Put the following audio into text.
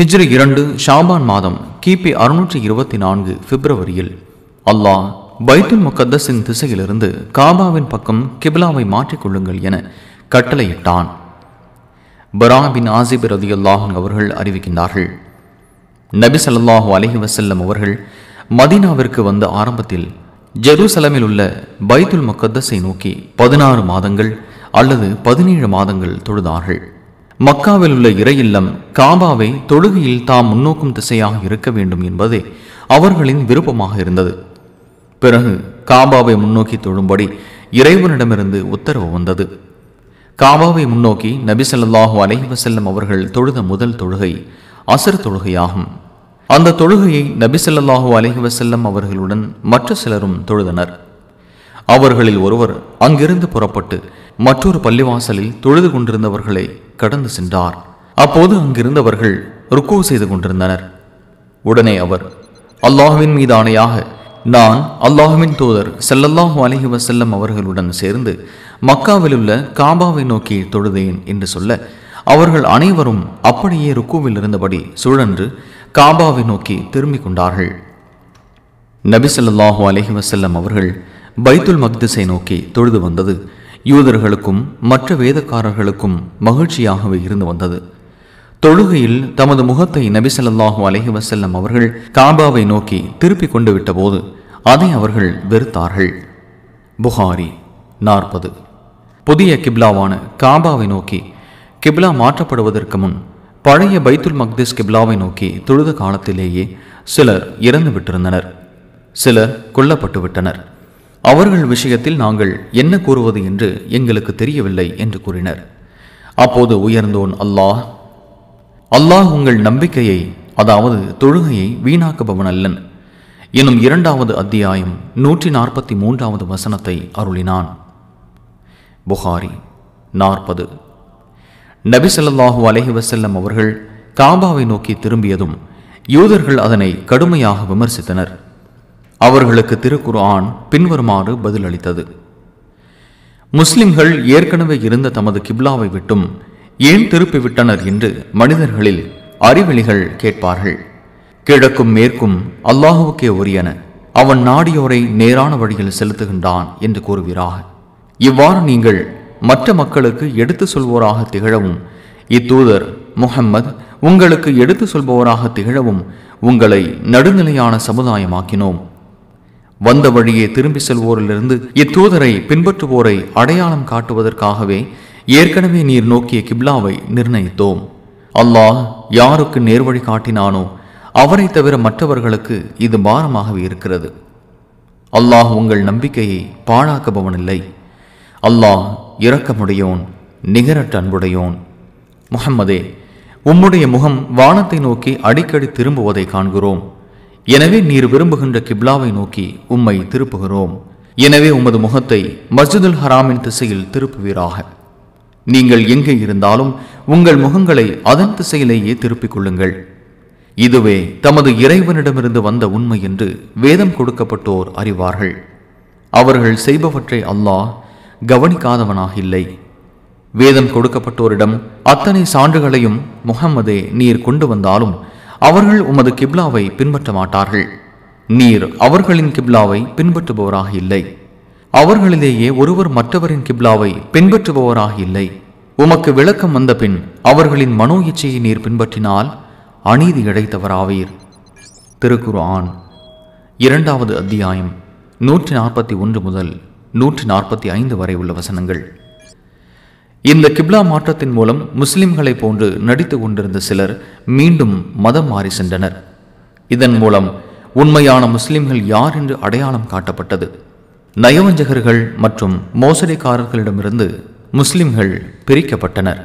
ஹிஜ்ரி இரண்டு ஷாபான் மாதம் கிபி அறுநூற்றி இருபத்தி நான்கு பிப்ரவரியில் அல்லாஹ் பைத்துல் முகத்தஸின் திசையிலிருந்து காபாவின் பக்கம் கிபிலாவை மாற்றிக்கொள்ளுங்கள் என கட்டளையிட்டான் பரா பின் ஆசிப் அல்லாஹன் அவர்கள் அறிவிக்கின்றார்கள் நபி சல்லாஹூ அலஹி வசல்லம் அவர்கள் மதீனாவிற்கு வந்த ஆரம்பத்தில் ஜெருசலமில் உள்ள பைத்துல் முக்கத்தஸை நோக்கி பதினாறு மாதங்கள் அல்லது பதினேழு மாதங்கள் தொழுதார்கள் மக்காவில் உள்ள இறையில்லம் காபாவை தொழுகையில் தாம் முன்னோக்கும் திசையாக இருக்க வேண்டும் என்பதே அவர்களின் விருப்பமாக இருந்தது பிறகு காபாவை முன்னோக்கி தொழும்படி இறைவனிடமிருந்து உத்தரவு வந்தது காபாவை முன்னோக்கி நபிசல்லாஹு சொல்லாஹு அலைவசல்லம் அவர்கள் தொழுத முதல் தொழுகை அசர் தொழுகையாகும் அந்த தொழுகையை நபிசல்லாஹூ அலஹி வசல்லம் அவர்களுடன் மற்ற சிலரும் தொழுதனர் அவர்களில் ஒருவர் அங்கிருந்து புறப்பட்டு மற்றொரு பள்ளிவாசலில் தொழுது கொண்டிருந்தவர்களை கடந்து சென்றார் அப்போது அங்கிருந்தவர்கள் ருக்கோ செய்து கொண்டிருந்தனர் உடனே அவர் அல்லாஹுவின் மீது ஆணையாக நான் அல்லாஹுவின் தூதர் செல்லல்லாஹு அலஹி வசல்லம் அவர்களுடன் சேர்ந்து மக்காவில் உள்ள காபாவை நோக்கி தொழுதேன் என்று சொல்ல அவர்கள் அனைவரும் அப்படியே ருக்குவில் இருந்தபடி சுழன்று காபாவை நோக்கி திரும்பிக் கொண்டார்கள் நபிசல்லாஹு அலஹி வசல்லம் அவர்கள் பைத்துல் மக்திசை நோக்கி தொழுது வந்தது யூதர்களுக்கும் மற்ற வேதக்காரர்களுக்கும் மகிழ்ச்சியாகவே இருந்து வந்தது தொழுகையில் தமது முகத்தை நபிசல்லாஹு அலஹி வசல்லம் அவர்கள் காபாவை நோக்கி திருப்பிக் கொண்டு விட்டபோது அதை அவர்கள் வெறுத்தார்கள் புகாரி நாற்பது புதிய கிப்லாவான காபாவை நோக்கி கிப்லா மாற்றப்படுவதற்கு முன் பழைய பைத்துல் மக்தீஸ் கிப்லாவை நோக்கி தொழுத காலத்திலேயே சிலர் இறந்து விட்டிருந்தனர் சிலர் கொல்லப்பட்டு விட்டனர் அவர்கள் விஷயத்தில் நாங்கள் என்ன கூறுவது என்று எங்களுக்கு தெரியவில்லை என்று கூறினர் அப்போது உயர்ந்தோன் அல்லாஹ் அல்லாஹ் உங்கள் நம்பிக்கையை அதாவது தொழுகையை வீணாக்குபவன் அல்லன் எனும் இரண்டாவது அத்தியாயம் நூற்றி நாற்பத்தி மூன்றாவது வசனத்தை அருளினான் புகாரி நாற்பது நபி சொல்லாஹு அலஹி வசல்லம் அவர்கள் காபாவை நோக்கி திரும்பியதும் யூதர்கள் அதனை கடுமையாக விமர்சித்தனர் அவர்களுக்கு திருக்குர்ஆன் பின்வருமாறு பதிலளித்தது முஸ்லிம்கள் ஏற்கனவே இருந்த தமது கிப்லாவை விட்டும் ஏன் திருப்பிவிட்டனர் என்று மனிதர்களில் அறிவெளிகள் கேட்பார்கள் கிழக்கும் மேற்கும் அல்லாஹுவுக்கே உரியன அவன் நாடியோரை நேரான வழியில் செலுத்துகின்றான் என்று கூறுகிறார் இவ்வாறு நீங்கள் மற்ற மக்களுக்கு எடுத்து சொல்வோராக திகழவும் இத்தூதர் முகம்மது உங்களுக்கு எடுத்து சொல்பவராக திகழவும் உங்களை நடுநிலையான சமுதாயமாக்கினோம் வந்த வழியே திரும்பி செல்வோரிலிருந்து இத்தூதரை பின்பற்றுவோரை அடையாளம் காட்டுவதற்காகவே ஏற்கனவே நீர் நோக்கிய கிப்லாவை நிர்ணயித்தோம் அல்லாஹ் யாருக்கு நேர்வழி காட்டினானோ அவரை தவிர மற்றவர்களுக்கு இது பாரமாகவே இருக்கிறது அல்லாஹ் உங்கள் நம்பிக்கையை பாழாக்குபவனில்லை அல்லாஹ் இரக்கமுடையோன் நிகரட்ட அன்புடையோன் முகம்மதே உம்முடைய முகம் வானத்தை நோக்கி அடிக்கடி திரும்புவதை காண்கிறோம் எனவே நீர் விரும்புகின்ற கிப்லாவை நோக்கி உம்மை திருப்புகிறோம் எனவே உமது முகத்தை மஸ்ஜிதுல் ஹராமின் திசையில் திருப்புவீராக நீங்கள் எங்கே இருந்தாலும் உங்கள் முகங்களை அதன் திசையிலேயே திருப்பிக் கொள்ளுங்கள் இதுவே தமது இறைவனிடமிருந்து வந்த உண்மை என்று வேதம் கொடுக்கப்பட்டோர் அறிவார்கள் அவர்கள் செய்பவற்றை அல்லாஹ் கவனிக்காதவனாக இல்லை வேதம் கொடுக்கப்பட்டோரிடம் அத்தனை சான்றுகளையும் முகம்மதே நீர் கொண்டு வந்தாலும் அவர்கள் உமது கிப்லாவை பின்பற்ற மாட்டார்கள் நீர் அவர்களின் கிப்லாவை பின்பற்றுபவராக இல்லை அவர்களிலேயே ஒருவர் மற்றவரின் கிப்லாவை பின்பற்றுபவராக இல்லை உமக்கு விளக்கம் வந்த பின் அவர்களின் மனோ இச்சையை நீர் பின்பற்றினால் அநீதி இழைத்தவராவீர் திருக்குர் ஆண் இரண்டாவது அத்தியாயம் நூற்றி நாற்பத்தி ஒன்று முதல் நூற்றி நாற்பத்தி ஐந்து வரை உள்ள வசனங்கள் இந்த கிப்லா மாற்றத்தின் மூலம் முஸ்லிம்களை போன்று நடித்து கொண்டிருந்த சிலர் மீண்டும் மதம் மாறி சென்றனர் இதன் மூலம் உண்மையான முஸ்லிம்கள் யார் என்று அடையாளம் காட்டப்பட்டது நயவஞ்சகர்கள் மற்றும் மோசடிக்காரர்களிடமிருந்து முஸ்லிம்கள் பிரிக்கப்பட்டனர்